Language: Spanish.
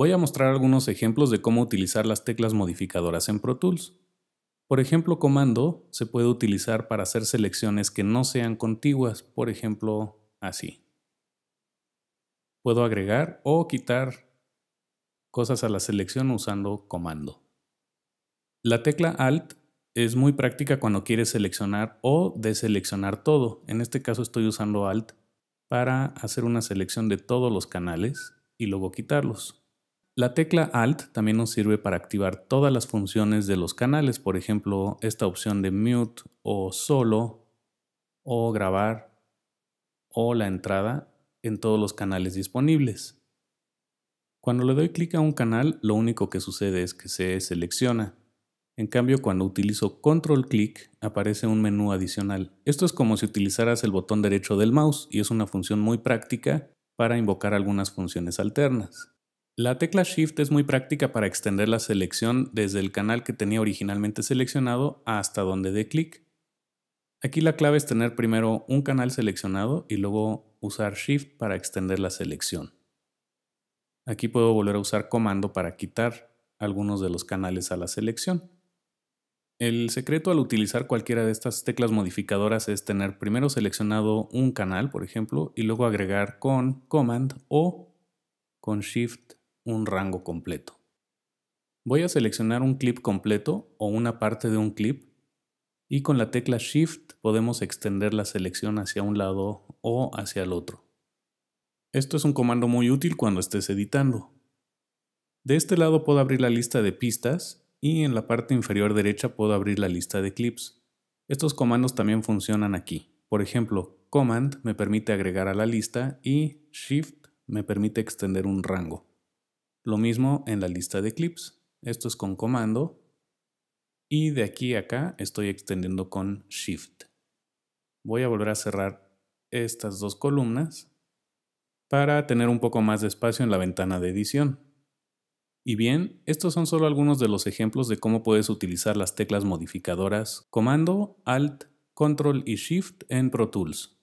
Voy a mostrar algunos ejemplos de cómo utilizar las teclas modificadoras en Pro Tools. Por ejemplo, comando se puede utilizar para hacer selecciones que no sean contiguas, por ejemplo, así. Puedo agregar o quitar cosas a la selección usando comando. La tecla Alt es muy práctica cuando quieres seleccionar o deseleccionar todo. En este caso estoy usando Alt para hacer una selección de todos los canales y luego quitarlos. La tecla Alt también nos sirve para activar todas las funciones de los canales, por ejemplo, esta opción de mute o solo o grabar o la entrada en todos los canales disponibles. Cuando le doy clic a un canal, lo único que sucede es que se selecciona. En cambio, cuando utilizo control click aparece un menú adicional. Esto es como si utilizaras el botón derecho del mouse y es una función muy práctica para invocar algunas funciones alternas. La tecla Shift es muy práctica para extender la selección desde el canal que tenía originalmente seleccionado hasta donde dé clic. Aquí la clave es tener primero un canal seleccionado y luego usar Shift para extender la selección. Aquí puedo volver a usar comando para quitar algunos de los canales a la selección. El secreto al utilizar cualquiera de estas teclas modificadoras es tener primero seleccionado un canal, por ejemplo, y luego agregar con Command o con Shift un rango completo. Voy a seleccionar un clip completo o una parte de un clip y con la tecla Shift podemos extender la selección hacia un lado o hacia el otro. Esto es un comando muy útil cuando estés editando. De este lado puedo abrir la lista de pistas y en la parte inferior derecha puedo abrir la lista de clips. Estos comandos también funcionan aquí. Por ejemplo, Command me permite agregar a la lista y Shift me permite extender un rango. Lo mismo en la lista de clips. Esto es con comando. Y de aquí acá estoy extendiendo con Shift. Voy a volver a cerrar estas dos columnas para tener un poco más de espacio en la ventana de edición. Y bien, estos son solo algunos de los ejemplos de cómo puedes utilizar las teclas modificadoras Comando, Alt, Control y Shift en Pro Tools.